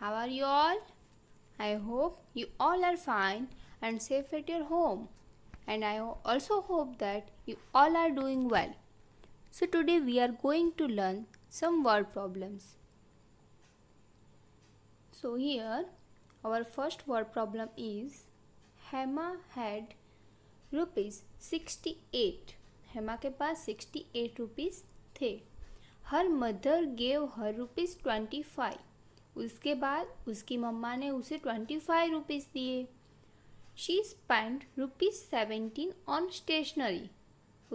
How are you all? I hope you all are fine and safe at your home. And I also hope that you all are doing well. So today we are going to learn some word problems. So here our first word problem is Hema had rupees 68. Hema ke paas 68 rupees the. Her mother gave her rupees 25. उसके बाद उसकी मम्मा ने उसे twenty five rupees दिए she spend rupees seventeen on stationery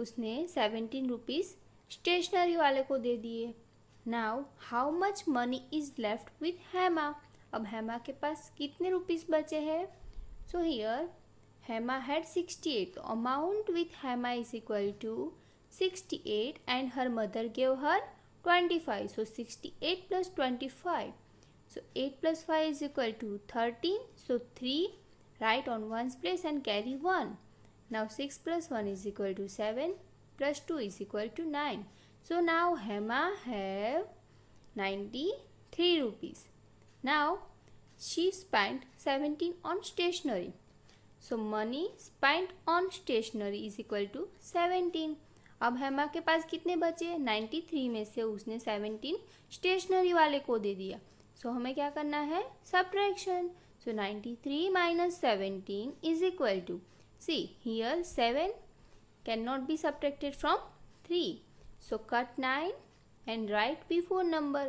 उसने seventeen rupees stationery वाले को दे दिए now how much money is left with Hema अब हेमा के पास कितने रुपीज़ बचे हैं so here Hema had sixty eight amount with Hema is equal to sixty eight and her mother gave her twenty five so sixty eight plus twenty five So 8 plus 5 is equal to 13. So 3 write on 1's place and carry 1. Now 6 plus 1 is equal to 7 plus 2 is equal to 9. So now Hema have 93 rupees. Now she spent 17 on stationery. So money spent on stationery is equal to seventeen अब हेमा के पास कितने बचे ninety three में से उसने seventeen stationery वाले को दे दिया सो so, हमें क्या करना है subtraction so ninety three minus seventeen is equal to see here seven can not be subtracted from three so cut nine and write before number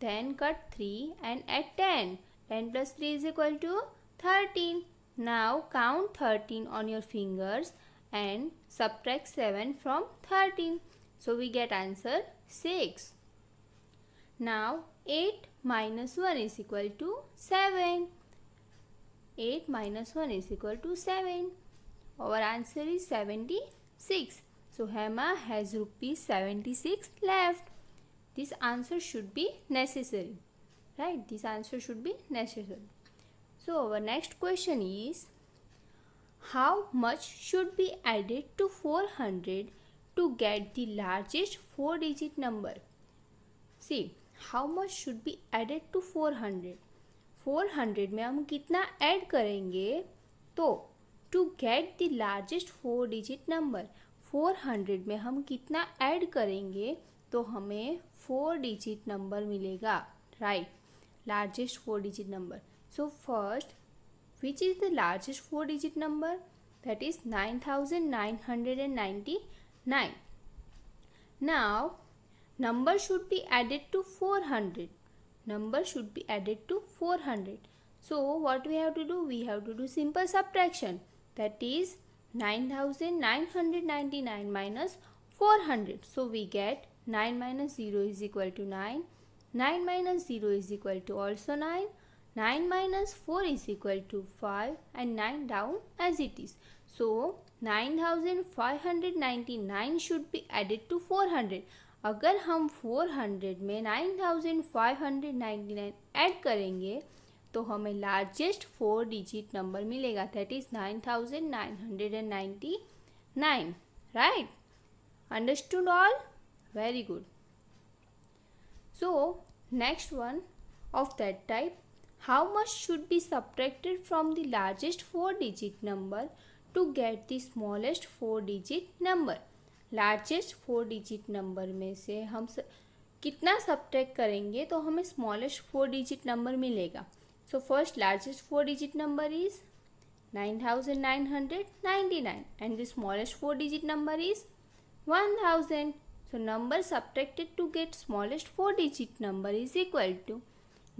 then cut three and add ten ten plus three is equal to thirteen now count thirteen on your fingers and subtract seven from thirteen so we get answer six now eight minus 1 is equal to 7. 8 minus 1 is equal to 7. Our answer is 76. So Hema has rupees 76 left. This answer should be necessary. Right? This answer should be necessary. So our next question is how much should be added to 400 to get the largest 4 digit number? See how much should be added to four hundred four hundred में हम कितना add करेंगे तो to get the largest four digit number four hundred में हम कितना add करेंगे तो हमें फोर डिजिट नंबर मिलेगा right largest four digit number so first which is the largest four digit number that is nine thousand nine hundred and ninety nine now Number should be added to 400. Number should be added to 400. So what we have to do? We have to do simple subtraction. That is 9999 minus 400. So we get 9 minus 0 is equal to 9. 9 minus 0 is equal to also 9. 9 minus 4 is equal to 5 and 9 down as it is. So 9599 should be added to 400. अगर हम 400 में 9599 add करेंगे तो हमें largest four digit number मिलेगा that is 9999 right understood all very good so next one of that type how much should be subtracted from the largest four digit number to get the smallest four digit number largest four digit number में से हम स, कितना subtract करेंगे तो हमें smallest four digit number मिलेगा so first largest four digit number is nine thousand nine hundred ninety nine and the smallest four digit number is one thousand so number subtracted to get smallest four digit number is equal to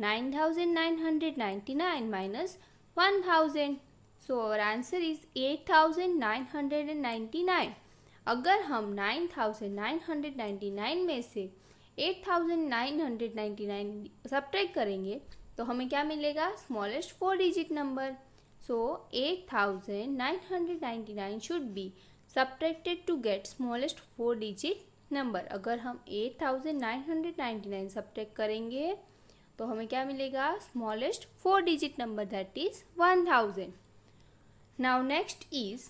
nine thousand nine hundred ninety nine minus one thousand so our answer is eight thousand nine hundred and ninety nine अगर हम 9,999 में से 8,999 subtract करेंगे तो हमें क्या मिलेगा smallest four digit number so 8,999 should be subtracted to get smallest four digit number अगर हम 8,999 सब्ट्रैक्ट करेंगे तो हमें क्या मिलेगा smallest four digit number that is 1000 now next is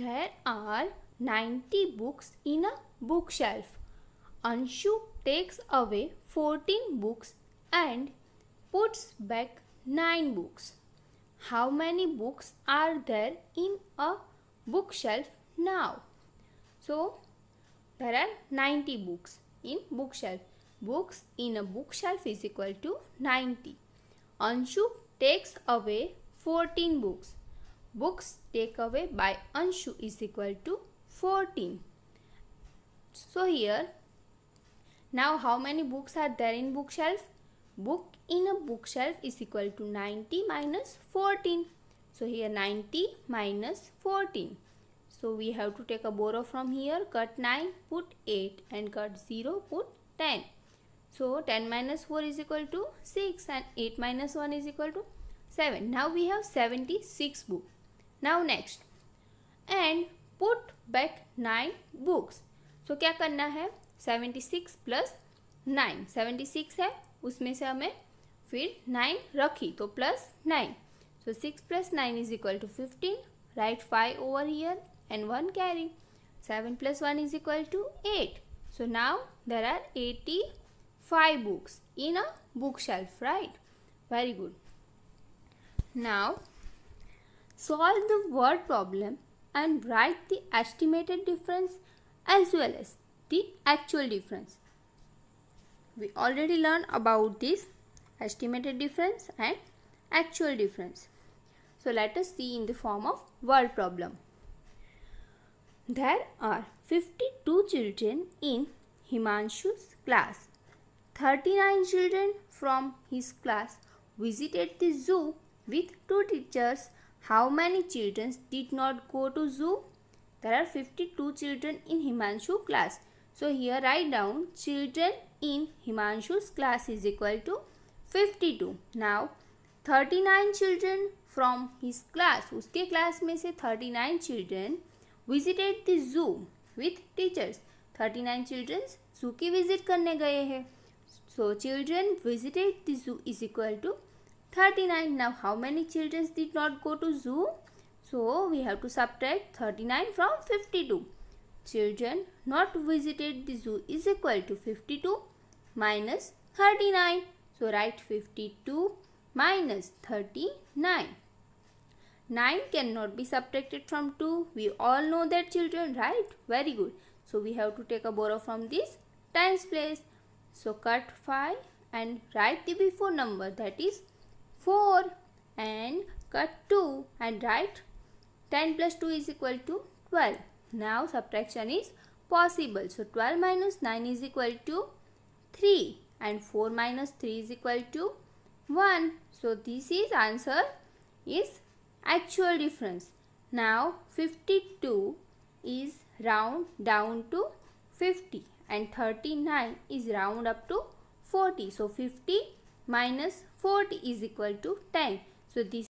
there are 90 books in a bookshelf. Anshu takes away 14 books and puts back 9 books. How many books are there in a bookshelf now? So, there are 90 books in bookshelf. Books in a bookshelf is equal to 90. Anshu takes away 14 books. Books take away by Anshu is equal to 14 so here now how many books are there in bookshelf book in a bookshelf is equal to 90 minus 14 so here 90 minus 14 so we have to take a borrow from here cut 9 put 8 and cut 0 put 10 so 10 minus 4 is equal to 6 and 8 minus 1 is equal to 7 now we have 76 book now next and put back nine books तो क्या करना है seventy six plus nine seventy six है उसमें से हमें फिर nine रखी तो plus nine so six plus nine is equal to fifteen right five over here and one carry seven plus one is equal to eight there are eighty five books in a bookshelf right very good now solve the word problem and write the estimated difference as well as the actual difference. We already learned about this estimated difference and actual difference. So let us see in the form of word problem. There are 52 children in Himanshu's class. 39 children from his class visited the zoo with two teachers How many children did not go to zoo? There are 52 children in Himanshu class. So here write down children in Himanshu's class is equal to 52. Now 39 children from his class, उसके class में से 39 children visited the zoo with teachers. 39 children zoo की visit करने गए हैं. So children visited the zoo is equal to 52. 39 now how many children did not go to zoo so we have to subtract 39 from 52 children not visited the zoo is equal to 52 minus 39 so write 52 minus 39 9 cannot be subtracted from 2 we all know that children right very good so we have to take a borrow from this tens place so cut 5 and write the before number that is 4 and cut 2 and write 10 plus 2 is equal to 12. Now subtraction is possible. So 12 minus 9 is equal to 3 and 4 minus 3 is equal to 1. So this is answer is actual difference. Now 52 is round down to 50 and 39 is round up to 40. So 50 minus 40 is equal to 10. So, this